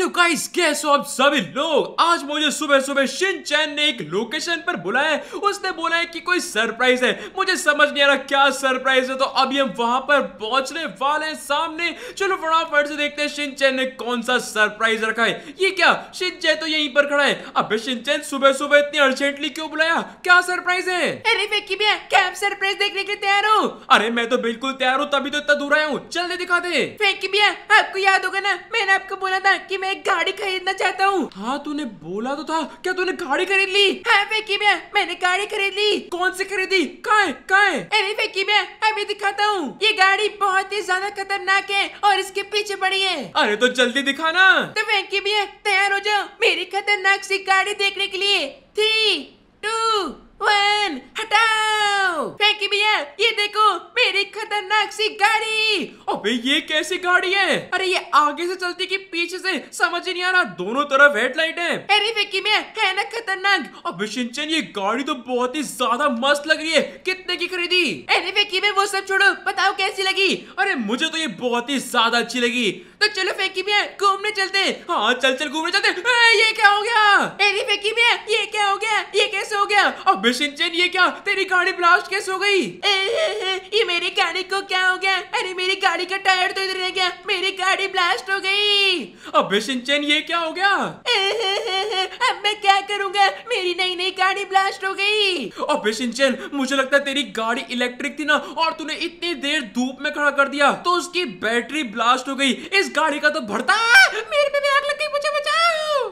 hello guys कैसे हो आप सभी लोग आज मुझे सुबह सुबह शिनचैन ने एक लोकेशन पर बुलाया उसने बोला है कि कोई सरप्राइज है मुझे समझ नहीं आ रहा क्या सरप्राइज है तो अभी हम वहां पर पहुंचने वाले हैं सामने चलो फटाफट से देखते हैं शिनचैन ने कौन सा सरप्राइज रखा है ये क्या शिनचैन तो यहीं पर खड़ा है अबे शिनचैन सुबह सुबह इतनी अर्जेंटली क्यों बुलाया क्या सरप्राइज है अरे फेंकी भैया क्या आप सरप्राइज देखने के लिए तैयार हो अरे मैं तो बिल्कुल तैयार हूँ तभी तो इतना दूर आया हूँ जल्दी दिखा दे फेंकी भैया आपको याद होगा ना मैंने आपको बोला था की मैं एक गाड़ी खरीदना चाहता हूँ हाँ तूने बोला तो था क्या तूने गाड़ी खरीद ली हाँ फेकी मैं मैंने गाड़ी खरीद ली कौन सी खरीदी काय काय अरे फेकी मैं अभी दिखाता हूँ ये गाड़ी बहुत ही ज्यादा खतरनाक है और इसके पीछे पड़ी है अरे तो जल्दी दिखाना तो फेंकी मैं तैयार हो जाओ मेरी खतरनाक सी गाड़ी देखने के लिए थ्री टू वन हटाओ फेंकी भैया ये देखो मेरी खतरनाक सी गाड़ी अबे ये कैसी गाड़ी है अरे ये आगे से चलती की पीछे से समझ नहीं आ रहा दोनों तरफ हेडलाइट है अरे विकी मैं कहना खतरनाक अबे शिनचैन ये गाड़ी तो बहुत ही ज्यादा मस्त लग रही है कितने की खरीदी अरे विकी मैं वो सब छोड़ो बताओ कैसी लगी अरे मुझे तो ये बहुत ही ज्यादा अच्छी लगी तो चलो फेंकी में घूमने चलते हाँ चल चल घूमने चलते ए, ये क्या हो गया अरे फेंकी में ये क्या हो गया ये कैसे हो गया अब शिनचैन ये क्या तेरी गाड़ी ब्लास्ट कैसे हो गई ए, ए, ए, ये मेरी गाड़ी को क्या हो गया अरे मेरी गाड़ी का टायर तो इधर रह गया मेरी गाड़ी ब्लास्ट हो गई अबे सिंचन ये क्या हो गया अब मैं क्या करूंगा मेरी नई नई गाड़ी ब्लास्ट हो गई अबे सिंचन मुझे लगता है तेरी गाड़ी इलेक्ट्रिक थी ना और तूने इतनी देर धूप में खड़ा कर दिया तो उसकी बैटरी ब्लास्ट हो गई इस गाड़ी का तो भरता मेरे पे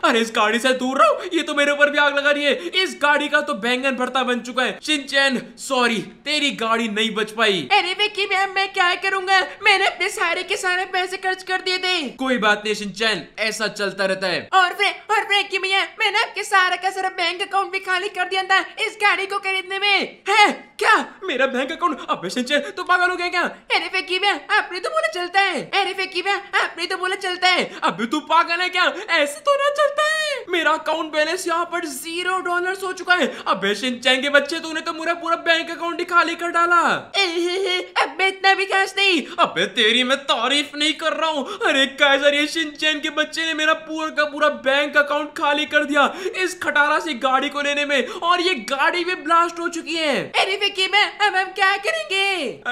अरे इस गाड़ी से दूर रहो ये तो मेरे ऊपर भी आग लगा रही है इस गाड़ी का तो बैंगन भरता बन चुका है चिंचन सॉरी तेरी गाड़ी नहीं बच पाई अरे विक्की मैम मैं क्या करूंगा मैंने अपने सारे के सारे पैसे खर्च कर दिए थे कोई बात नहीं शिंचैन ऐसा चलता रहता है और वे, और विकी भैया मैंने आपके सारा का सारा बैंक अकाउंट भी खाली कर दिया था इस गाड़ी को खरीदने में है क्या मेरा बैंक अकाउंट अब सिंचन तो पागल हो गया क्या अरे विकी भैया आपने तो बोला चलता है अरे विकी भैया आपने तो बोला चलता है अभी तू पागल है क्या ऐसे तो ना चलता है मेरा अकाउंट बैलेंस यहाँ पर जीरो डॉलर हो चुका है अब शिनचैन चाहेंगे बच्चे तूने तो मेरा पूरा बैंक अकाउंट ही खाली कर डाला अब इतना भी कैश नहीं अब तेरी मैं तारीफ नहीं कर रहा हूँ अरे कैसर ये शिनचैन के बच्चे ने मेरा पूरा का पूरा बैंक अकाउंट खाली कर दिया इस खटारा से गाड़ी को लेने में और ये गाड़ी भी ब्लास्ट हो चुकी है अरे विकी मैं अब हम क्या करेंगे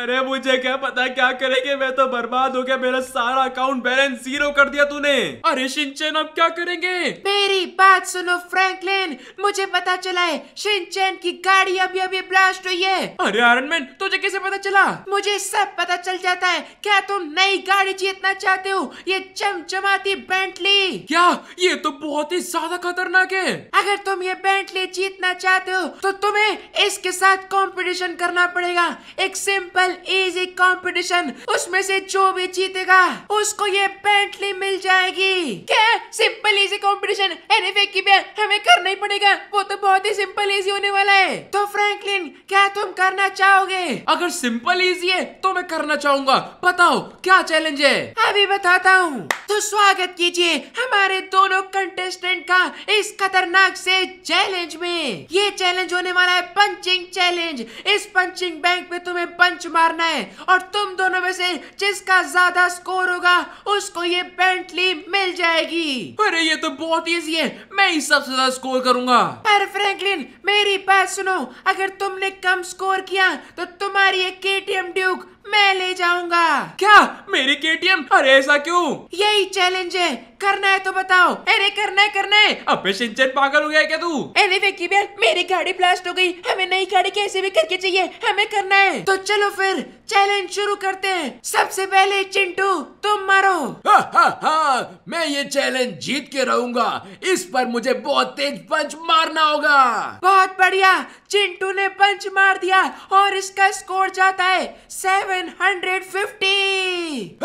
अरे मुझे क्या पता क्या करेंगे मैं तो बर्बाद हो गया मेरा सारा अकाउंट बैलेंस जीरो कर दिया तूने अरे शिनचैन अब क्या करेंगे मेरी बात सुनो फ्रैंकलिन मुझे पता चला है शिनचैन की गाड़ी अभी अभी ब्लास्ट हुई है अरे आयरन मैन तुझे कैसे पता चला मुझे सब पता चल जाता है क्या तुम नई गाड़ी जीतना चाहते हो ये चमचमाती बेंटली क्या ये तो बहुत ही ज्यादा खतरनाक है अगर तुम ये बेंटली जीतना चाहते हो तो तुम्हें इसके साथ कॉम्पिटिशन करना पड़ेगा एक सिंपल इजी कॉम्पिटिशन उसमें से जो भी जीतेगा उसको ये बेंटली मिल जाएगी क्या सिंपल इजी कंपटीशन एनएफए की बैन हमें करना ही पड़ेगा वो तो बहुत ही सिंपल इजी होने वाला है तो फ्रैंकलिन क्या तुम करना चाहोगे अगर सिंपल इजी है तो मैं करना चाहूंगा बताओ क्या चैलेंज है अभी बताता हूँ तो स्वागत कीजिए हमारे दोनों कंटेस्टेंट का इस खतरनाक से चैलेंज में ये चैलेंज होने वाला है पंचिंग चैलेंज इस पंचिंग बैंक में तुम्हें पंच मारना है और तुम दोनों में से जिसका ज्यादा स्कोर होगा उसको ये बेंटली मिल जाएगी अरे ये तो बहुत इजी है मैं ही सबसे ज्यादा स्कोर करूंगा पर फ्रैंकलिन मेरी बात सुनो अगर तुमने कम स्कोर किया तो तुम्हारी एक केटीएम ड्यूक मैं ले जाऊंगा क्या मेरी एम अरे ऐसा क्यों यही चैलेंज है करना है तो बताओ अरे करना है करना है अबे सिंचन पागल हो गया क्या तू अरे विक्की बहन मेरी गाड़ी ब्लास्ट हो गई हमें नई गाड़ी कैसे भी करके चाहिए हमें करना है तो चलो फिर चैलेंज शुरू करते हैं सबसे पहले चिंटू तुम मारो हा, हा, हा, मैं ये चैलेंज जीत के रहूंगा इस पर मुझे बहुत तेज पंच मारना होगा बहुत बढ़िया चिंटू ने पंच मार दिया और इसका स्कोर जाता है सेवन सेवन हंड्रेड फिफ्टी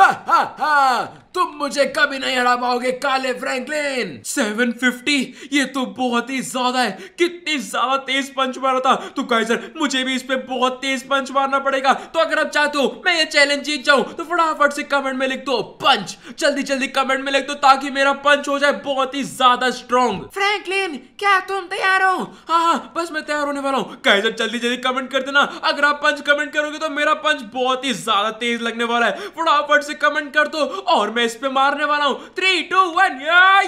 तुम मुझे कभी नहीं हरा पाओगे काले फ्रैंकलिन सेवन फिफ्टी ये तो बहुत ही ज्यादा है कितनी ज्यादा तेज पंच मारा था तो सर मुझे भी इस पे बहुत तेज पंच मारना पड़ेगा तो अगर आप चाहते हो मैं ये चैलेंज जीत जाऊं तो फटाफट से कमेंट में लिख दो पंच जल्दी जल्दी कमेंट में लिख दो ताकि मेरा पंच हो जाए बहुत ही ज्यादा स्ट्रॉन्ग फ्रैंकलिन क्या तुम तैयार हो हाँ हाँ बस मैं तैयार होने वाला हूँ सर जल्दी जल्दी कमेंट कर देना अगर आप पंच कमेंट करोगे तो मेरा पंच बहुत बहुत ही ज्यादा तेज लगने वाला है फटाफट से कमेंट कर दो और मैं इस पे मारने वाला हूँ थ्री टू वन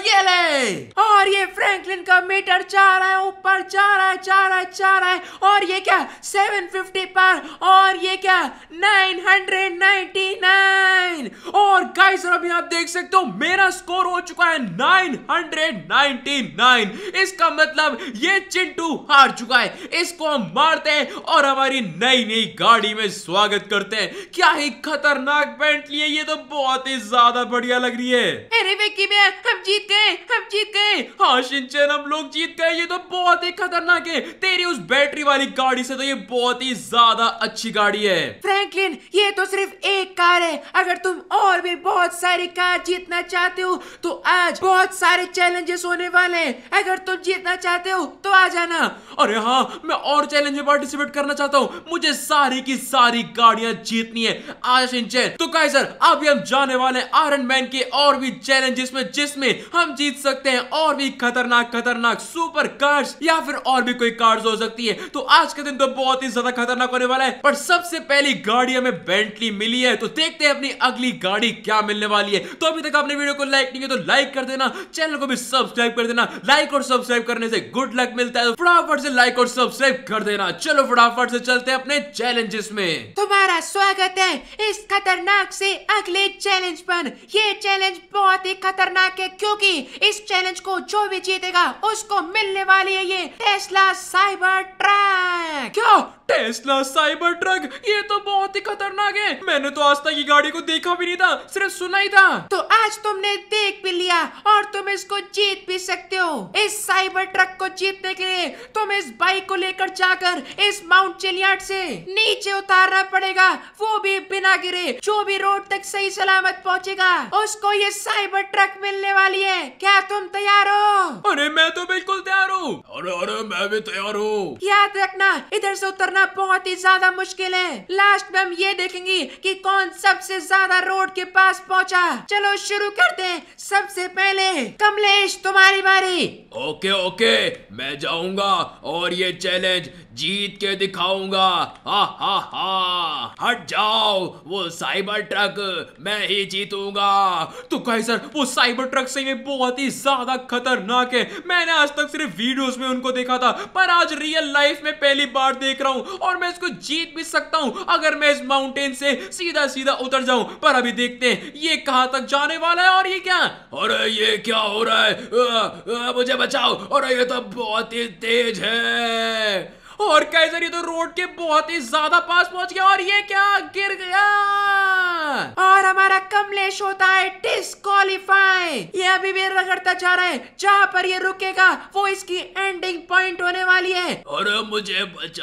ये ले और ये फ्रैंकलिन का मीटर जा रहा है ऊपर जा रहा है जा रहा है जा रहा है और ये क्या सेवन फिफ्टी पर और ये क्या नाइन हंड्रेड नाइनटी नाइन और गाइस और अभी आप देख सकते हो मेरा स्कोर हो चुका है नाइन हंड्रेड नाइनटी नाइन इसका मतलब ये चिंटू हार चुका है इसको हम मारते हैं और हमारी नई नई गाड़ी में स्वागत करते हैं है क्या ही खतरनाक पेंट लिए ये तो बहुत ही ज्यादा बढ़िया लग रही है अरे विक्की मैन हम जीत गए हम जीत गए हाँ शिनचैन हम लोग जीत गए ये तो बहुत ही खतरनाक है तेरी उस बैटरी वाली गाड़ी से तो ये बहुत ही ज्यादा अच्छी गाड़ी है फ्रैंकलिन ये तो सिर्फ एक कार है अगर तुम और भी बहुत सारी कार जीतना चाहते हो तो आज बहुत सारे चैलेंजेस होने वाले हैं अगर तुम जीतना चाहते हो तो आ जाना अरे हाँ मैं और चैलेंज में पार्टिसिपेट करना चाहता हूँ मुझे सारी की सारी गाड़ियां जीतनी है आशिन जैन तो कहे सर अभी हम जाने वाले आयरन मैन के और भी चैलेंजेस में जिसमें हम जीत सकते हैं और भी खतरनाक खतरनाक सुपर कार्ड या फिर और भी कोई कार्ड हो सकती है तो आज का दिन तो बहुत ही ज्यादा खतरनाक होने वाला है पर सबसे पहली गाड़ी हमें बेंटली मिली है तो देखते हैं अपनी अगली गाड़ी क्या मिलने वाली है तो अभी तक आपने वीडियो को लाइक नहीं किया तो लाइक कर देना चैनल को भी सब्सक्राइब कर देना लाइक और सब्सक्राइब करने से गुड लक मिलता है तो फटाफट से लाइक और सब्सक्राइब कर देना चलो फटाफट से चलते हैं अपने चैलेंजेस में तुम्हारा स्वागत है इस खतरनाक से अगले चैलेंज पर ये चैलेंज बहुत ही खतरनाक है क्योंकि इस चैलेंज को जो भी जीतेगा उसको मिलने वाली है ये टेस्ला साइबर ट्रक क्या टेस्ला साइबर ट्रक ये तो बहुत ही खतरनाक है मैंने तो आज तक ये गाड़ी को देखा भी नहीं था सिर्फ सुना ही था तो आज तुमने देख भी लिया और तुम इसको जीत भी सकते हो इस साइबर ट्रक को जीतने के लिए तुम इस बाइक को लेकर जाकर इस माउंट चिलियाट से नीचे उतारना पड़ेगा वो भी बिना गिरे जो भी रोड तक सही सलामत पहुँचेगा उसको ये साइबर ट्रक मिलने वाली है क्या तुम तैयार हो अरे मैं तो बिल्कुल तैयार हूँ अरे अरे मैं भी तैयार हूँ याद रखना इधर से उतरना बहुत ही ज्यादा मुश्किल है लास्ट में हम ये देखेंगे कि कौन सबसे ज्यादा रोड के पास पहुँचा चलो शुरू करते हैं सबसे पहले कमलेश तुम्हारी बारी ओके ओके मैं जाऊंगा और ये चैलेंज जीत के दिखाऊंगा हा हा हा हट जाओ वो साइबर ट्रक मैं ही जीतूंगा तो कहे सर वो साइबर ट्रक से ये बहुत ही ज्यादा खतरनाक है मैंने आज तक सिर्फ वीडियोस में उनको देखा था पर आज रियल लाइफ में पहली बार देख रहा हूँ और मैं इसको जीत भी सकता हूँ अगर मैं इस माउंटेन से सीधा सीधा उतर जाऊं पर अभी देखते हैं ये कहाँ तक जाने वाला है और ये क्या अरे ये क्या हो रहा है आ, आ, मुझे बचाओ अरे ये तो बहुत ही तेज है और कैसर ये तो रोड के बहुत ही ज्यादा पास पहुंच गया और ये क्या गिर गया और हमारा कमलेश होता है डिस्कालीफाई ये अभी भी रगड़ता जा रहा है जहाँ पर ये रुकेगा वो इसकी एंडिंग पॉइंट होने वाली है और मुझे बचाओ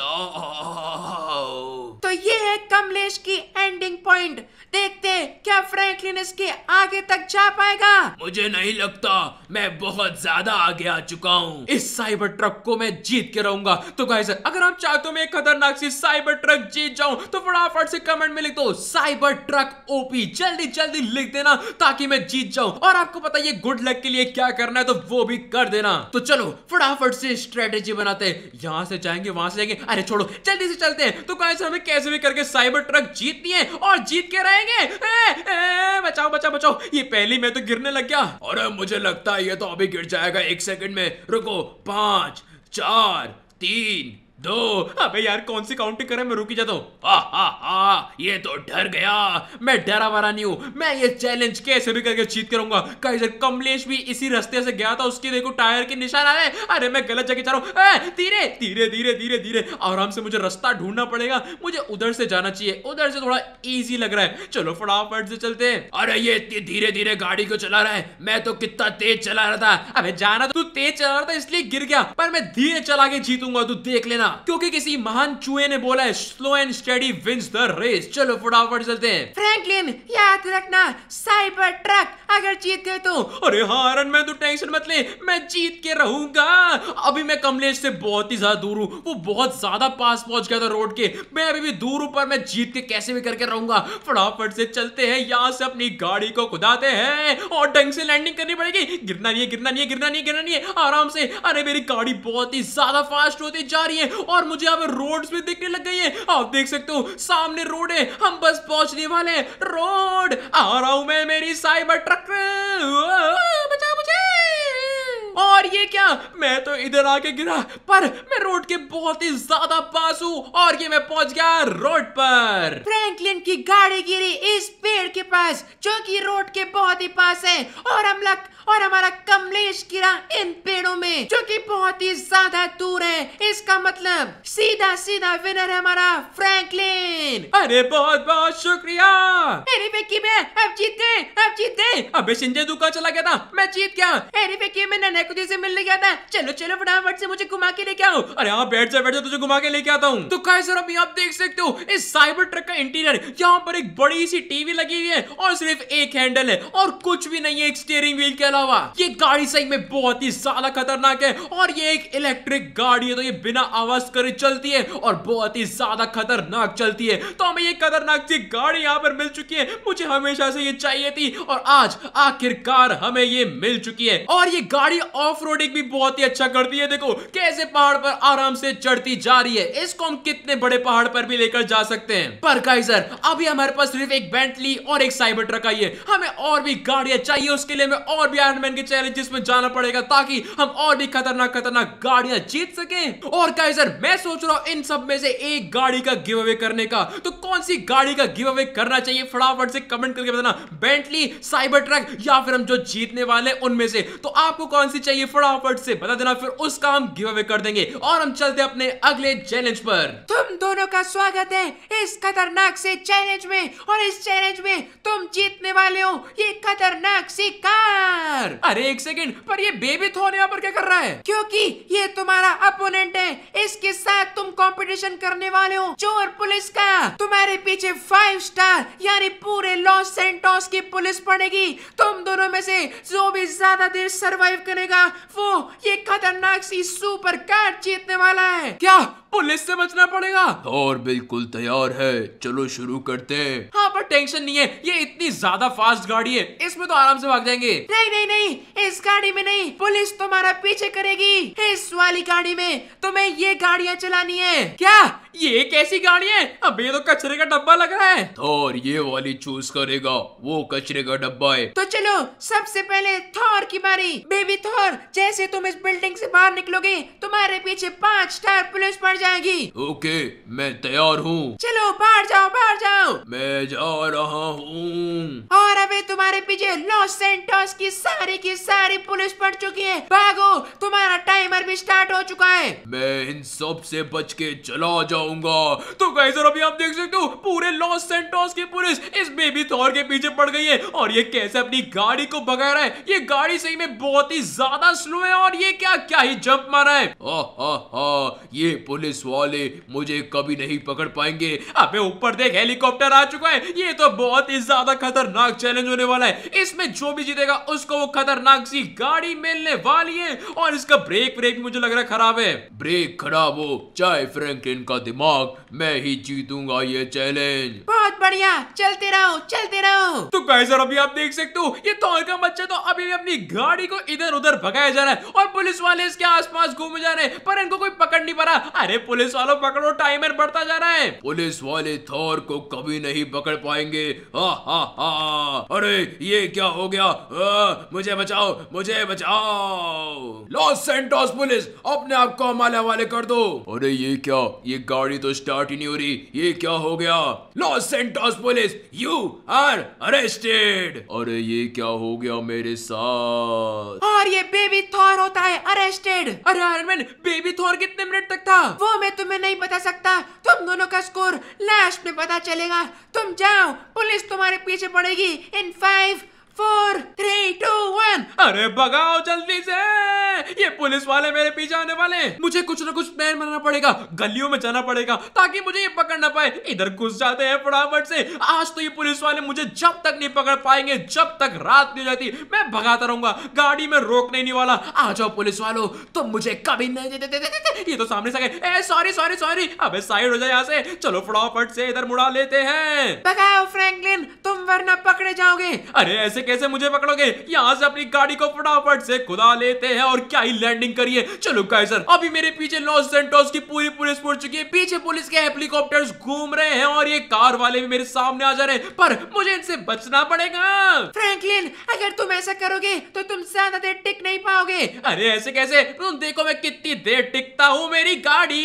तो ये है कमलेश की एंडिंग पॉइंट देखते हैं क्या फ्रैंकलिन इसके आगे तक जा पाएगा मुझे नहीं लगता मैं बहुत ज्यादा आगे आ चुका हूँ इस साइबर ट्रक को मैं जीत के रहूंगा तो गाइस अगर आप चाहते हो मैं खतरनाक सी साइबर ट्रक जीत जाऊं तो फटाफट से कमेंट में लिख दो साइबर ट्रक ओपी जल्दी जल्दी लिख देना ताकि मैं जीत जाऊं और आपको पता ये गुड लक के लिए क्या करना है तो वो भी कर देना तो चलो फटाफट से स्ट्रेटेजी बनाते हैं यहाँ से जाएंगे वहां से जाएंगे अरे छोड़ो जल्दी से चलते हैं तो गाइस हमें कैसे भी करके साइबर ट्रक जीतनी है और जीत के रहेंगे बचाओ बचाओ बचाओ ये पहली में तो गिरने लग गया और मुझे लगता है ये तो अभी गिर जाएगा एक सेकंड में रुको पांच चार तीन दो अबे यार कौन सी काउंटिंग करे मैं रुकी जाता हूँ ये तो डर गया मैं डरा वरा नहीं हूँ मैं ये चैलेंज कैसे भी करके जीत करूंगा कहीं कमलेश भी इसी रास्ते से गया था उसके देखो टायर के निशान आ रहे अरे मैं गलत जगह जा रहा हूँ धीरे धीरे धीरे धीरे धीरे आराम से मुझे रास्ता ढूंढना पड़ेगा मुझे उधर से जाना चाहिए उधर से थोड़ा ईजी लग रहा है चलो फटाफट से चलते हैं अरे ये इतनी धीरे धीरे गाड़ी को चला रहा है मैं तो कितना तेज चला रहा था अबे जाना तो, तू तेज चला रहा था इसलिए गिर गया पर मैं धीरे चला के जीतूंगा तू देख लेना क्योंकि किसी महान चूहे ने बोला है slow and steady wins the race चलो फटाफट चलते हैं फ्रैंकलिन याद रखना साइबर ट्रक अगर जीत गए तो अरे हारन मैं तो टेंशन मत ले मैं जीत के रहूंगा अभी मैं कमलेश से बहुत ही ज्यादा दूर हूँ वो बहुत ज्यादा पास पहुंच गया था रोड के मैं अभी भी दूर ऊपर मैं जीत के कैसे भी करके रहूंगा फटाफट से चलते हैं यहाँ से अपनी गाड़ी को खुदाते हैं और ढंग से लैंडिंग करनी पड़ेगी गिरना नहीं है गिरना नहीं है गिरना नहीं है गिरना नहीं है आराम से अरे मेरी गाड़ी बहुत ही ज्यादा फास्ट होती जा रही है और मुझे यहाँ पे रोड भी दिखने लग गई है आप देख सकते हो सामने रोड है हम बस पहुंचने वाले रोड आ रहा हूं मैं मेरी साइबर ट्रक बचाओ मुझे और ये क्या मैं तो इधर आके गिरा पर मैं रोड के बहुत ही ज्यादा पास हूँ और ये मैं पहुंच गया रोड पर फ्रैंकलिन की गाड़ी गिरी इस पेड़ के पास जो कि रोड के बहुत ही पास है और हम लग और हमारा कमलेश किरा इन पेड़ों में जो कि बहुत ही ज्यादा दूर है इसका मतलब सीधा सीधा विनर है हमारा फ्रैंकलिन अरे बहुत बहुत शुक्रिया अरे बेकी मैं अब जीत गए अब जीत गए अबे शिंजे तू चला गया था मैं जीत गया अरे बेकी मैं नन्हे कुदी से मिलने गया था चलो चलो फटाफट से मुझे घुमा के लेके आओ अरे यहाँ बैठ जा बैठ जा तुझे घुमा के लेके आता हूँ तो काय सर अभी आप देख सकते हो इस साइबर ट्रक का इंटीरियर यहाँ पर एक बड़ी सी टीवी लगी हुई है और सिर्फ एक हैंडल है और कुछ भी नहीं है एक स्टीयरिंग व्हील के अलावा ये गाड़ी सही में बहुत ही ज्यादा खतरनाक है और ये एक इलेक्ट्रिक गाड़ी है तो ये बिना आवाज करे चलती है और बहुत ही ज्यादा खतरनाक चलती है तो हमें ये खतरनाक सी गाड़ी यहाँ पर मिल चुकी है मुझे हमेशा से ये चाहिए थी और आज आखिरकार हमें ये मिल चुकी है और ये गाड़ी ऑफ भी बहुत ही अच्छा करती है देखो कैसे पहाड़ पर आराम से चढ़ती जा रही है इसको हम कितने बड़े पहाड़ पर भी लेकर जा सकते हैं पर गाइजर अभी हमारे पास सिर्फ एक बेंटली और एक साइबर ट्रक आई है हमें और भी गाड़ियां चाहिए उसके लिए हमें और भी एंडमैन के चैलेंजेस में जाना पड़ेगा ताकि हम और भी खतरनाक खतरनाक गाड़ियां जीत सके और सर मैं सोच रहा हूँ इन सब में से एक गाड़ी का गिव अवे करने का तो कौन सी गाड़ी का गिव अवे करना चाहिए फटाफट से कमेंट करके बताना बेंटली साइबर ट्रक या फिर हम जो जीतने वाले उनमें से तो आपको कौन सी चाहिए फटाफट से बता देना फिर उसका हम गिव अवे कर देंगे और हम चलते अपने अगले चैलेंज पर तुम दोनों का स्वागत है इस खतरनाक से चैलेंज में और इस चैलेंज में तुम जीतने वाले हो ये खतरनाक सी कार यार अरे एक सेकंड पर ये बेबी थोन यहाँ पर क्या कर रहा है क्योंकि ये तुम्हारा अपोनेंट है इसके साथ तुम कंपटीशन करने वाले हो चोर पुलिस का तुम्हारे पीछे फाइव स्टार यानी पूरे लॉस सेंटोस की पुलिस पड़ेगी तुम दोनों में से जो भी ज्यादा देर सरवाइव करेगा वो ये खतरनाक सी सुपर कार जीतने वाला है क्या पुलिस से बचना पड़ेगा और बिल्कुल तैयार है चलो शुरू करते हैं हाँ पर टेंशन नहीं है ये इतनी ज्यादा फास्ट गाड़ी है इसमें तो आराम से भाग जाएंगे नहीं नहीं नहीं इस गाड़ी में नहीं पुलिस तुम्हारा पीछे करेगी इस वाली गाड़ी में तुम्हें ये गाड़ियाँ चलानी है क्या ये कैसी गाड़ी है अब ये तो कचरे का डब्बा लग रहा है थौर तो ये वाली चूज करेगा वो कचरे का डब्बा है तो चलो सबसे पहले थौर की बारी बेबी थौर जैसे तुम इस बिल्डिंग से बाहर निकलोगे तुम्हारे पीछे पांच टायर पुलिस पड़ जाएगी ओके मैं तैयार हूँ चलो बाहर जाओ बाहर जाओ मैं जा रहा हूँ और अबे तुम्हारे पीछे लॉस सेंटोस की सारी की सारी पुलिस पड़ चुकी है भागो तुम्हारा टाइमर भी स्टार्ट हो चुका है मैं इन सब से बच के चला जाऊंगा तो गाइस और अभी आप देख सकते हो पूरे लॉस सेंटोस की पुलिस इस बेबी थॉर के पीछे पड़ गई है और ये कैसे अपनी गाड़ी को भगा रहा है ये गाड़ी सही में बहुत ही ज्यादा स्लो है और ये क्या क्या ही जंप मारा है ओ, ओ, ओ, ये पुलिस पुलिस वाले मुझे कभी नहीं पकड़ पाएंगे अबे ऊपर देख हेलीकॉप्टर आ चुका है ये तो बहुत ही ज्यादा खतरनाक चैलेंज होने वाला है इसमें जो भी जीतेगा उसको वो खतरनाक सी गाड़ी मिलने वाली है और इसका ब्रेक ब्रेक भी मुझे लग रहा है खराब है ब्रेक खराब हो चाहे फ्रेंकलिन का दिमाग मैं ही जीतूंगा ये चैलेंज बहुत बढ़िया चलते रहो चलते रहो तो कैसर अभी आप देख सकते हो ये तो का बच्चा तो अभी भी अपनी गाड़ी को इधर उधर भगाया जा रहा है और पुलिस वाले इसके आसपास घूम जा रहे हैं पर इनको कोई पकड़ नहीं पा रहा अरे पुलिस वालों पकड़ो टाइमर बढ़ता जा रहा है पुलिस वाले थोर को कभी नहीं पकड़ पाएंगे हा हा हा अरे ये क्या हो गया आ, मुझे बचाओ मुझे बचाओ लॉस सेंटोस पुलिस अपने आप को हमारे हवाले कर दो अरे ये क्या ये गाड़ी तो स्टार्ट ही नहीं हो रही ये क्या हो गया Los Santos police you are arrested अरे ये क्या हो गया मेरे साथ और ये बेबी थोर होता है अरेस्टेड अरे आयरन बेबी थोर कितने मिनट तक था वो मैं तुम्हें नहीं बता सकता तुम दोनों का स्कोर लास्ट में पता चलेगा तुम जाओ पुलिस तुम्हारे पीछे पड़ेगी in five four three two one अरे बगाओ जल्दी से ये पुलिस वाले मेरे पीछे आने वाले हैं मुझे कुछ ना कुछ प्लान बनाना पड़ेगा गलियों में जाना पड़ेगा ताकि मुझे ये पकड़ ना पाए इधर घुस जाते हैं फटाफट से आज तो ये पुलिस वाले मुझे जब तक नहीं पकड़ पाएंगे जब तक रात नहीं जाती मैं भगाता रहूंगा गाड़ी में रोकने नहीं वाला आ जाओ पुलिस वालों तुम मुझे कभी नहीं देते ये तो सामने से गए सॉरी सॉरी सॉरी अबे साइड हो जाए यहाँ से चलो फटाफट से इधर मुड़ा लेते हैं भगाओ फ्रैंकलिन तुम वरना पकड़े जाओगे अरे ऐसे ऐसे कैसे मुझे पकड़ोगे यहाँ से अपनी गाड़ी को फटाफट से खुदा लेते हैं और क्या ही लैंडिंग करिए चलो गाइस सर अभी मेरे पीछे लॉस सेंटोस की पूरी पुलिस पहुंच चुकी है पीछे पुलिस के हेलीकॉप्टर घूम रहे हैं और ये कार वाले भी मेरे सामने आ जा रहे हैं पर मुझे इनसे बचना पड़ेगा फ्रैंकलिन अगर तुम ऐसा करोगे तो तुम ज्यादा देर टिक नहीं पाओगे अरे ऐसे कैसे तुम देखो मैं कितनी देर टिकता हूँ मेरी गाड़ी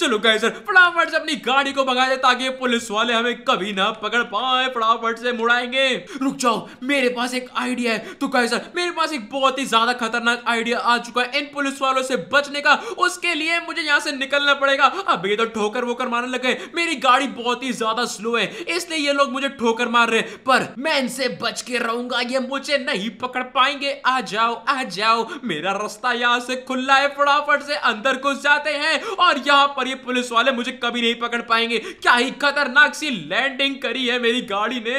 चलो गाइस सर फटाफट से अपनी गाड़ी को भगा दे ताकि पुलिस वाले हमें कभी ना पकड़ पाए फटाफट से मुड़ाएंगे रुक जाओ मेरे पास एक आइडिया है तो कहे सर मेरे पास एक बहुत ही ज्यादा खतरनाक आइडिया आ चुका है इन पुलिस वालों से बचने का उसके लिए मुझे यहाँ से निकलना पड़ेगा अब ये तो ठोकर वोकर मारने लगे मेरी गाड़ी बहुत ही ज्यादा स्लो है इसलिए ये लोग मुझे ठोकर मार रहे पर मैं इनसे बच के रहूंगा ये मुझे नहीं पकड़ पाएंगे आ जाओ आ जाओ मेरा रास्ता यहाँ से खुला है फटाफट से अंदर घुस जाते हैं और यहाँ पर ये पुलिस वाले मुझे कभी नहीं पकड़ पाएंगे क्या ही खतरनाक सी लैंडिंग करी है मेरी गाड़ी ने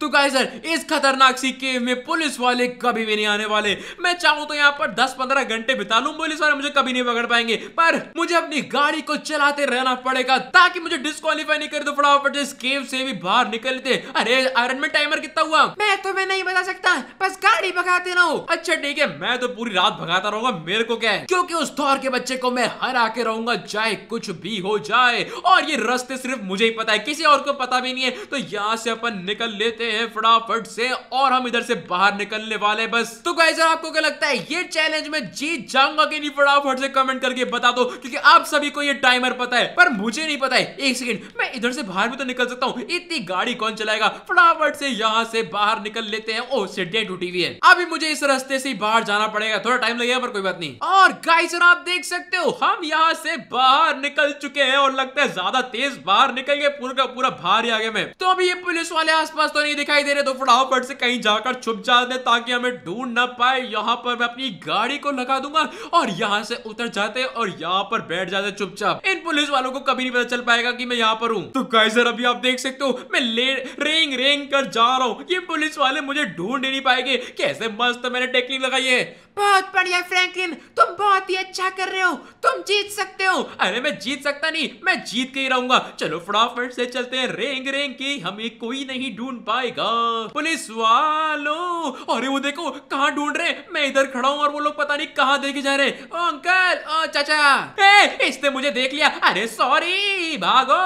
तो गाइजर इस खतरनाक सी केव में पुलिस वाले कभी भी नहीं आने वाले मैं चाहूँ तो यहाँ पर दस पंद्रह घंटे बिता लू पुलिस वाले मुझे कभी नहीं पकड़ पाएंगे पर मुझे अपनी गाड़ी को चलाते रहना पड़ेगा ताकि मुझे डिस्कालीफाई नहीं कर दो फटाफट इस केव से भी बाहर निकलते अरे आयरन में टाइमर कितना हुआ मैं तुम्हें नहीं बता सकता बस गाड़ी भगाते रहो अच्छा ठीक है मैं तो पूरी रात भगाता रहूंगा मेरे को क्या है क्योंकि उस दौर के बच्चे को मैं हरा के रहूंगा चाहे कुछ भी हो जाए और ये रास्ते सिर्फ मुझे ही पता है किसी और को पता भी नहीं है तो यहाँ से अपन निकल लेते हैं हैं फटाफट से और हम इधर से बाहर निकलने वाले बस तो गाइज आपको क्या लगता है ये चैलेंज में जीत जाऊंगा कि नहीं फटाफट से कमेंट करके बता दो क्योंकि आप सभी को ये टाइमर पता है पर मुझे नहीं पता है एक सेकेंड मैं इधर से बाहर भी तो निकल सकता हूँ इतनी गाड़ी कौन चलाएगा फटाफट से यहाँ से बाहर निकल लेते हैं ओ सिड्डे टू टीवी है अभी मुझे इस रस्ते से बाहर जाना पड़ेगा थोड़ा टाइम लगेगा पर कोई बात नहीं और गाइस आप देख सकते हो हम यहाँ से बाहर निकल चुके हैं और लगता है ज्यादा तेज बाहर निकल गए पूरा पूरा बाहर ही आ गया मैं तो अभी ये पुलिस वाले आसपास तो नहीं दिखा दिखाई दे रहे तो फटाफट से कहीं जाकर छुप जाते ताकि हमें ढूंढ ना पाए यहाँ पर मैं अपनी गाड़ी को लगा दूंगा और यहाँ से उतर जाते और यहाँ पर बैठ जाते चुपचाप इन पुलिस वालों को कभी नहीं पता चल पाएगा की मैं यहाँ पर हूँ तो गाइजर अभी आप देख सकते हो मैं ले रेंग रेंग कर जा रहा हूँ ये पुलिस वाले मुझे ढूंढ नहीं पाएंगे कैसे मस्त मैंने टेक्निक लगाई है बहुत बढ़िया फ्रैंकलिन तुम बहुत ही अच्छा कर रहे हो तुम जीत सकते हो अरे मैं जीत सकता नहीं मैं जीत के ही रहूंगा चलो फटाफट से चलते हैं रेंग रेंग की हमें कोई नहीं ढूंढ पाएगा जाएगा पुलिस वालों अरे वो देखो कहाँ ढूंढ रहे मैं इधर खड़ा हूँ और वो लोग पता नहीं कहाँ देखे जा रहे ओ अंकल ओ चाचा ए, इसने मुझे देख लिया अरे सॉरी भागो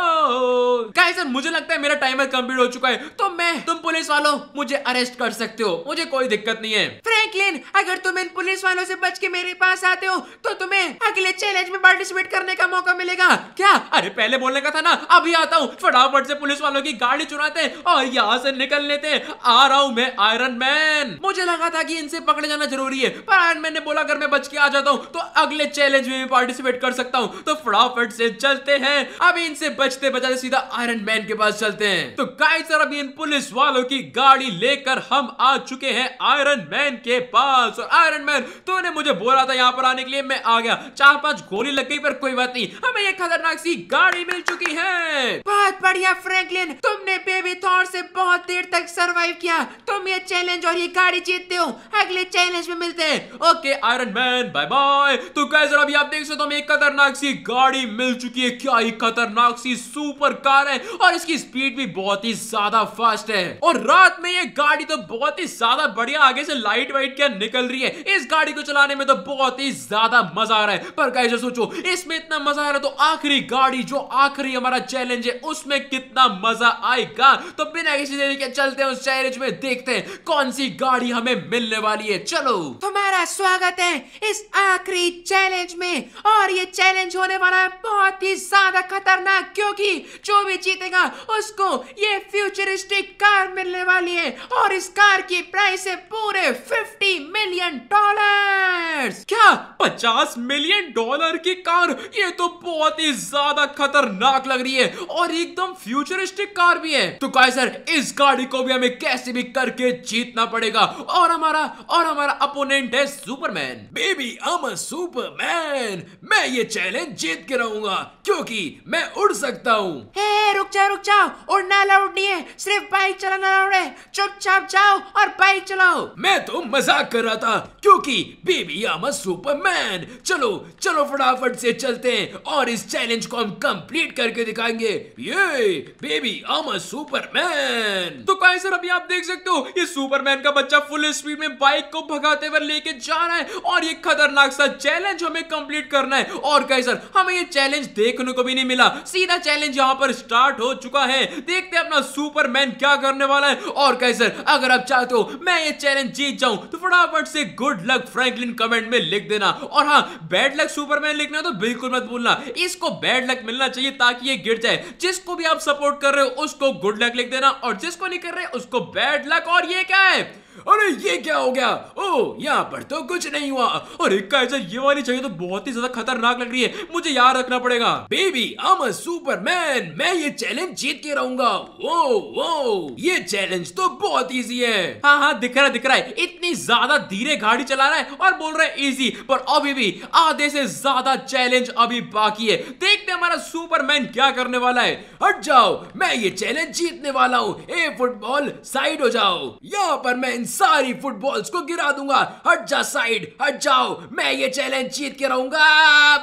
कैसे मुझे लगता है मेरा टाइमर कम्प्लीट हो चुका है तो मैं तुम पुलिस वालों मुझे अरेस्ट कर सकते हो मुझे कोई दिक्कत नहीं है फ्रैंकलिन अगर तुम इन पुलिस वालों से बच के मेरे पास आते हो तो तुम्हें अगले चैलेंज में पार्टिसिपेट करने का मौका मिलेगा क्या अरे पहले बोलने का था ना अभी आता हूँ फटाफट से पुलिस वालों की गाड़ी चुनाते हैं और यहाँ से निकल लेते हैं आ रहा हूं मैं आयरन मैन मुझे लगा था कि इनसे पकड़े जाना जरूरी है पर आयरन मैन ने बोला अगर मैं बच के आ जाता हूँ तो अगले चैलेंज में भी पार्टिसिपेट कर सकता हूँ तो फटाफट से चलते हैं अभी इनसे बचते बचाते सीधा आयरन मैन के पास चलते हैं तो गाइस सर अभी इन पुलिस वालों की गाड़ी लेकर हम आ चुके हैं आयरन मैन के पास और आयरन मैन तूने मुझे बोला था यहाँ पर आने के लिए मैं आ गया चार पांच गोली लग गई पर कोई बात नहीं हमें ये खतरनाक सी गाड़ी मिल चुकी है बहुत बढ़िया फ्रैंकलिन तुमने बेबी थॉर से बहुत देर मिनट तक सरवाइव किया तुम ये चैलेंज और ये गाड़ी जीतते हो अगले चैलेंज में मिलते हैं okay iron man bye bye तो कैसे अभी आप देख सकते हो तो हमें खतरनाक सी गाड़ी मिल चुकी है क्या ही खतरनाक सी सुपर कार है और इसकी स्पीड भी बहुत ही ज्यादा फास्ट है और रात में ये गाड़ी तो बहुत ही ज्यादा बढ़िया आगे से लाइट वाइट क्या निकल रही है इस गाड़ी को चलाने में तो बहुत ही ज्यादा मजा आ रहा है पर कैसे सोचो इसमें इतना मजा आ रहा है तो आखिरी गाड़ी जो आखिरी हमारा चैलेंज है उसमें कितना मजा आएगा तो बिना किसी देरी के चलते हैं उस गैरेज में देखते हैं कौन सी गाड़ी हमें मिलने वाली है चलो तुम्हारा स्वागत है इस आखिरी चैलेंज में और ये चैलेंज होने वाला है बहुत ही ज्यादा खतरनाक क्योंकि जो भी जीतेगा उसको ये फ्यूचरिस्टिक कार मिलने वाली है और इस कार की प्राइस है पूरे फिफ्टी मिलियन डॉलर क्या पचास मिलियन डॉलर की कार ये तो बहुत ही ज्यादा खतरनाक लग रही है और एकदम फ्यूचरिस्टिक कार भी है तो गाइस सर इस गाड़ी को भी हमें कैसे भी करके जीतना पड़ेगा और हमारा और हमारा अपोनेंट है सुपरमैन बेबी अम सुपरमैन मैं ये चैलेंज जीत के रहूंगा क्योंकि मैं उड़ सकता हूँ रुक जाओ रुक जाओ उड़ना अलाउड नहीं है सिर्फ बाइक चलाना अलाउड है चुपचाप जाओ और बाइक चलाओ मैं तो मजाक कर रहा था क्योंकि बेबी अम सुपरमैन चलो चलो फटाफट से चलते हैं और इस चैलेंज को हम कंप्लीट करके दिखाएंगे ये बेबी अम सुपरमैन तो चुका है सर अभी आप देख सकते हो ये सुपरमैन का बच्चा फुल स्पीड में बाइक को भगाते हुए लेके जा रहा है और ये खतरनाक सा चैलेंज हमें कंप्लीट करना है और गाइस सर हमें ये चैलेंज देखने को भी नहीं मिला सीधा चैलेंज यहाँ पर स्टार्ट हो चुका है देखते हैं अपना सुपरमैन क्या करने वाला है और गाइस सर अगर आप चाहते हो मैं ये चैलेंज जीत जाऊं तो फटाफट से गुड लक फ्रेंकलिन कमेंट में लिख देना और हाँ बैड लक सुपरमैन लिखना तो बिल्कुल मत भूलना इसको बैड लक मिलना चाहिए ताकि ये गिर जाए जिसको भी आप सपोर्ट कर रहे हो उसको गुड लक लिख देना और जिसको नहीं कर रहे हैं उसको बैड लक और ये क्या है अरे ये क्या हो गया ओ यहाँ पर तो कुछ नहीं हुआ अरे काइजर ये वाली चाहिए तो बहुत ही ज्यादा खतरनाक लग रही है मुझे याद रखना पड़ेगा बेबी आई सुपरमैन मैं ये चैलेंज जीत के रहूंगा वो वो ये चैलेंज तो बहुत ईजी है हाँ हाँ दिख रहा दिख रहा है इतनी ज्यादा धीरे गाड़ी चला रहा है और बोल रहा है इजी पर अभी भी आधे से ज्यादा चैलेंज अभी बाकी है देखते हमारा सुपरमैन क्या करने वाला है हट जाओ मैं ये चैलेंज जीतने वाला हूँ ए फुटबॉल साइड हो जाओ यहाँ पर मैं इन सारी फुटबॉल्स को गिरा दूंगा हट जा साइड हट जाओ मैं ये चैलेंज जीत के रहूंगा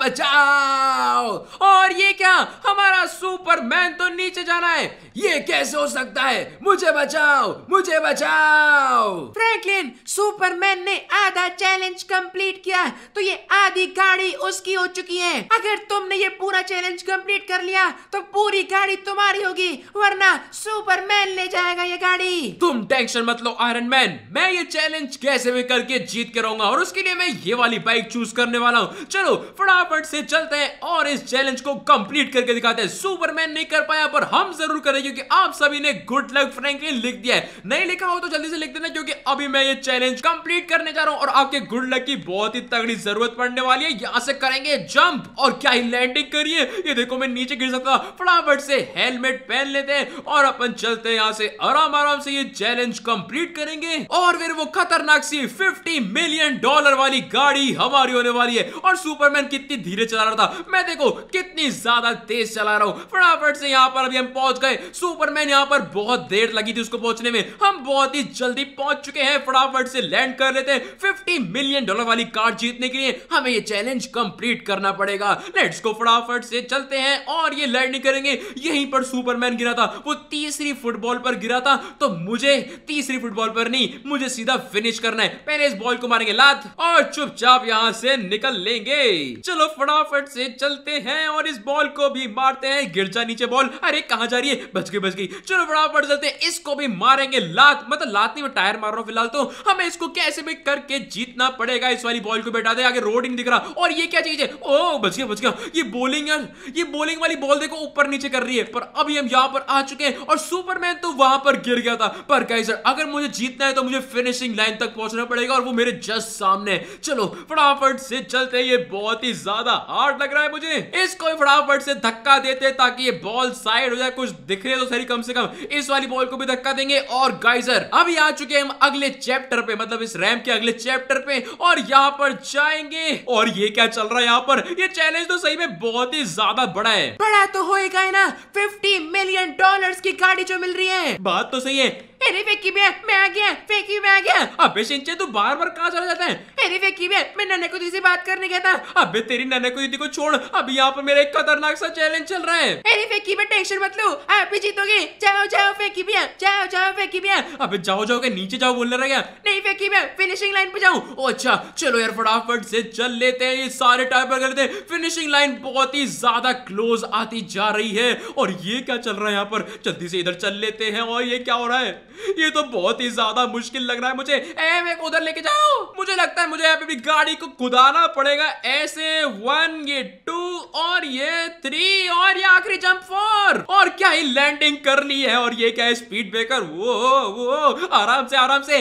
बचाओ और ये क्या हमारा सुपरमैन तो नीचे जाना है ये कैसे हो सकता है मुझे बचाओ मुझे बचाओ फ्रैंकलिन सुपरमैन ने आधा चैलेंज कंप्लीट किया तो ये आधी गाड़ी उसकी हो चुकी है अगर तुमने ये पूरा चैलेंज कंप्लीट कर लिया तो पूरी गाड़ी तुम्हारी होगी वरना सुपरमैन ले जाएगा ये गाड़ी तुम टेंशन मत लो आयरन मैन मैन मैं ये चैलेंज कैसे भी करके जीत के रहूंगा और उसके लिए मैं ये वाली बाइक चूज करने वाला हूँ चलो फटाफट से चलते हैं और इस चैलेंज को कंप्लीट करके दिखाते हैं सुपरमैन नहीं कर पाया पर हम जरूर करें क्योंकि आप सभी ने गुड लक फ्रैंकलिन लिख दिया है नहीं लिखा हो तो जल्दी से लिख देना क्योंकि अभी मैं ये चैलेंज कंप्लीट करने जा रहा हूँ और आपके गुड लक की बहुत ही तगड़ी जरूरत पड़ने वाली है यहाँ से करेंगे जंप और क्या ही लैंडिंग करिए ये देखो मैं नीचे गिर सकता फटाफट से हेलमेट पहन लेते हैं और अपन चलते हैं यहाँ से आराम आराम से ये चैलेंज कंप्लीट करेंगे और फिर वो खतरनाक सी 50 मिलियन डॉलर वाली गाड़ी हमारी होने वाली है और सुपरमैन कितनी धीरे चला रहा था मैं देखो कितनी ज्यादा तेज चला रहा हूँ फटाफट से यहाँ पर अभी हम पहुंच गए सुपरमैन यहाँ पर बहुत देर लगी थी उसको पहुंचने में हम बहुत ही जल्दी पहुंच चुके हैं फटाफट से लैंड कर लेते हैं फिफ्टी मिलियन डॉलर वाली कार जीतने के लिए हमें ये चैलेंज कंप्लीट करना पड़ेगा लेट्स को फटाफट से चलते हैं और ये लैंड करेंगे यहीं पर सुपरमैन गिरा था वो तीसरी फुटबॉल पर गिरा था तो मुझे तीसरी फुटबॉल पर नहीं नहीं मुझे सीधा फिनिश करना है पहले इस बॉल को मारेंगे लात और चुपचाप यहाँ से निकल लेंगे चलो फटाफट से चलते हैं और इस बॉल को भी मारते हैं गिर जा नीचे बॉल अरे कहा जा रही है बच गई बच गई चलो फटाफट चलते हैं इसको भी मारेंगे लात मतलब लात नहीं मैं टायर मार रहा हूँ फिलहाल तो हमें इसको कैसे भी करके जीतना पड़ेगा इस वाली बॉल को बैठा दे आगे रोड नहीं दिख रहा और ये क्या चीज है ओ बच गया बच गया ये बोलिंग यार ये बोलिंग वाली बॉल देखो ऊपर नीचे कर रही है पर अभी हम यहाँ पर आ चुके हैं और सुपरमैन तो वहां पर गिर गया था पर गाइस अगर मुझे जीतना है तो मुझे फिनिशिंग लाइन तक पहुंचना पड़ेगा और वो मेरे जस्ट सामने चलो फटाफट से चलते ये बहुत ही ज्यादा हार्ड लग रहा है मुझे इसको फटाफट से धक्का देते ताकि ये बॉल साइड हो जाए कुछ दिख रहे तो सही कम से कम इस वाली बॉल को भी धक्का देंगे और गाइजर अभी आ चुके हैं हम अगले चैप्टर पे मतलब इस रैम के अगले चैप्टर पे और यहाँ पर जाएंगे और ये क्या चल रहा है यहाँ पर ये चैलेंज तो सही में बहुत ही ज्यादा बड़ा है बड़ा तो होएगा ना 50 मिलियन डॉलर्स की गाड़ी जो मिल रही है बात तो सही है अरे मैं आ गया मैं आ गया अबे शिंचे तू बार बार कहाँ चला जाता है अरे मैं नन्हे को से बात करने गया था अबे तेरी नन्हे को दीदी को छोड़ अभी यहाँ पर मेरा एक खतरनाक सा चैलेंज चल रहा है अरे टेंशन मत लो आप जीतोगे जाओ जाओ जाओ जाओ अबे जाओ जाओ के नीचे जाओ बोलने रह गया नहीं फेंकी भैया फिनिशिंग लाइन पे जाऊं अच्छा चलो यार फटाफट से चल लेते हैं ये सारे टाइपर फिनिशिंग लाइन बहुत ही ज्यादा क्लोज आती जा रही है और ये क्या चल रहा है यहाँ पर जल्दी से इधर चल लेते हैं और ये क्या हो रहा है ये तो बहुत ही ज्यादा मुश्किल लग रहा है मुझे ए मैं उधर लेके जाओ मुझे लगता है मुझे यहाँ पे भी गाड़ी को कुदाना पड़ेगा ऐसे वन ये टू और ये थ्री और ये आखिरी जंप फोर और क्या ही लैंडिंग करनी है और ये क्या है स्पीड ब्रेकर वो वो आराम से आराम से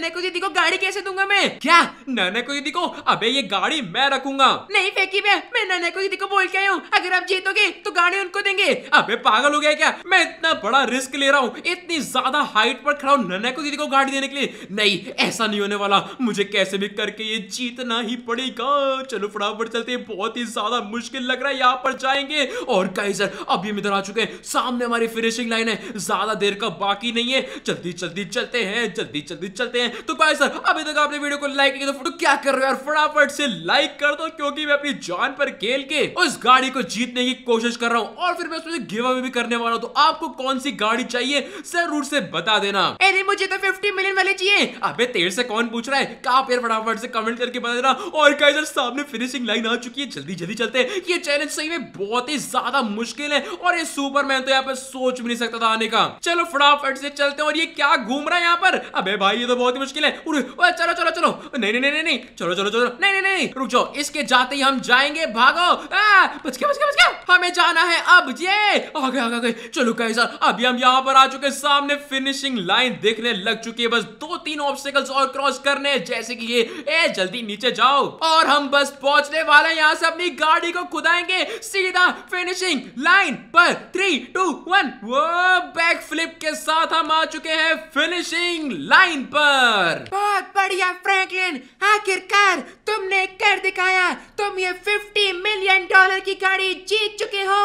मैं को गाड़ी कैसे दूंगा मैं क्या नैने को दीदी को अबे ये गाड़ी मैं रखूंगा नहीं फेंकी मैं मैं नैने को दीदी को बोल के आया हूँ अगर आप जीतोगे तो गाड़ी उनको देंगे अबे पागल हो गया क्या मैं इतना बड़ा रिस्क ले रहा हूं इतनी ज्यादा हाइट पर खड़ा हूं नन्ना को दीदी को गाड़ी देने के लिए नहीं ऐसा नहीं होने वाला मुझे कैसे भी करके ये जीतना ही पड़ेगा चलो फटाफट चलते हैं बहुत ही ज्यादा मुश्किल लग रहा है यहां पर जाएंगे और कई सर अब हम इधर आ चुके हैं सामने हमारी फिनिशिंग लाइन है ज्यादा देर का बाकी नहीं है जल्दी जल्दी चलते हैं जल्दी जल्दी चलते हैं तो कई सर अभी तक आपने वीडियो को लाइक किया तो फोटो क्या कर रहे हो यार फटाफट से लाइक कर दो क्योंकि मैं अपनी जान पर खेल के उस गाड़ी को जीतने की कोशिश कर रहा हूं और फिर मैं उसमें गिव अवे भी करने वाला हूं तो आपको कौन सी गाड़ी गाड़ी चाहिए जरूर से बता देना अरे मुझे तो फिफ्टी मिलियन वाले चाहिए अबे तेरे से कौन पूछ रहा है कहा पेड़ फटाफट से कमेंट करके बता देना और कैसे सामने फिनिशिंग लाइन आ चुकी है जल्दी जल्दी चलते ये चैलेंज सही में बहुत ही ज्यादा मुश्किल है और ये सुपरमैन तो यहाँ पर सोच भी नहीं सकता था आने का चलो फटाफट से चलते और ये क्या घूम रहा है यहाँ पर अबे भाई ये तो बहुत ही मुश्किल है चलो चलो चलो नहीं नहीं नहीं नहीं चलो चलो चलो नहीं नहीं नहीं रुक जाओ इसके जाते ही हम जाएंगे भागो बच गया बच गया बच गया हमें जाना है अब ये आ गए आ गए चलो कैसा अभी हम यहां पर आ चुके सामने फिनिशिंग लाइन देखने लग चुकी है बस दो तीन ऑब्स्टिकल्स और क्रॉस करने जैसे कि ये ए जल्दी नीचे जाओ और हम बस पहुंचने वाले यहाँ से अपनी गाड़ी को खुदाएंगे सीधा फिनिशिंग लाइन पर थ्री टू वन वो बैक फ्लिप के साथ हम आ चुके हैं फिनिशिंग लाइन पर बहुत बढ़िया फ्रैंकलिन आखिरकार तुमने कर दिखाया तुम ये 50 मिलियन डॉलर की गाड़ी जीत चुके हो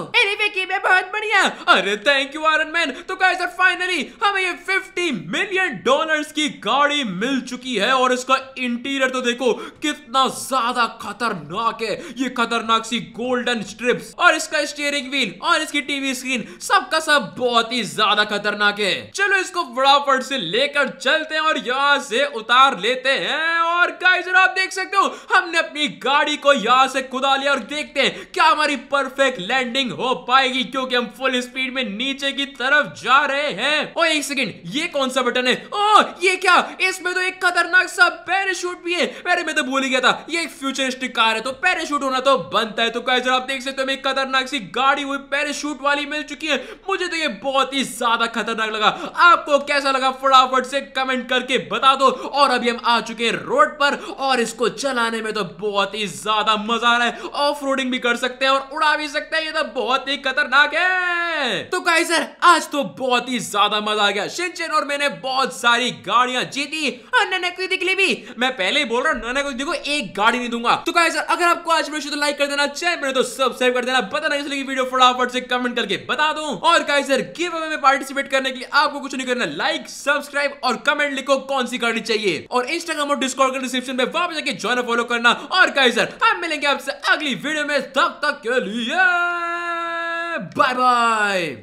अरे विकी मैं बहुत बढ़िया अरे थैंक यू आयरन मैन तो गाइस और फाइनली हमें ये 50 मिलियन डॉलर्स की गाड़ी मिल चुकी है और इसका इंटीरियर तो देखो कितना ज्यादा खतरनाक है ये खतरनाक सी गोल्डन स्ट्रिप्स और इसका स्टीयरिंग व्हील और इसकी टीवी स्क्रीन सबका सब बहुत ही ज्यादा खतरनाक है चलो इसको फटाफट से लेकर चलते हैं और यहाँ से उतार लेते हैं और गाइस आप देख देख सकते हो हमने अपनी गाड़ी को यहाँ से कुदा लिया और देखते हैं क्या हमारी परफेक्ट लैंडिंग हो पाएगी क्योंकि हम फुल स्पीड में नीचे की तरफ जा रहे हैं और एक सेकेंड ये कौन सा बटन है ओ ये क्या इसमें तो एक खतरनाक सा पैराशूट भी है अरे मैं तो भूल ही गया था ये एक फ्यूचरिस्टिक कार है तो पैराशूट होना तो बनता है तो कैसे आप देख सकते हो एक खतरनाक सी गाड़ी हुई पैराशूट वाली मिल चुकी है मुझे तो ये बहुत ही ज्यादा खतरनाक लगा आपको कैसा लगा फटाफट से कमेंट करके बता दो और अभी हम आ चुके हैं रोड पर और इस इसको चलाने में तो बहुत ही ज्यादा मजा आ रहा है ऑफ रोडिंग भी कर सकते हैं और उड़ा भी सकते हैं ये तो बहुत ही खतरनाक है तो सर आज तो बहुत ही ज्यादा मजा आ गया शिनचन और मैंने बहुत सारी गाड़ियां जीती और ननकुदी दिख ली भी मैं पहले ही बोल रहा हूँ ननकुदी को एक गाड़ी नहीं दूंगा तो सर अगर आपको आज वीडियो तो लाइक कर देना चैनल में तो सब्सक्राइब कर देना पता नहीं चलेगी वीडियो फटाफट से कमेंट करके बता दू और सर गिव अवे में पार्टिसिपेट करने के लिए आपको कुछ नहीं करना लाइक सब्सक्राइब और कमेंट लिखो कौन सी गाड़ी चाहिए और इंस्टाग्राम और डिस्कॉर्ड डिस्क्रिप्शन में वापस करके ज्वाइन फॉलो करना और कहीं सर हम मिलेंगे आपसे अगली वीडियो में तब तक के लिए बाय बाय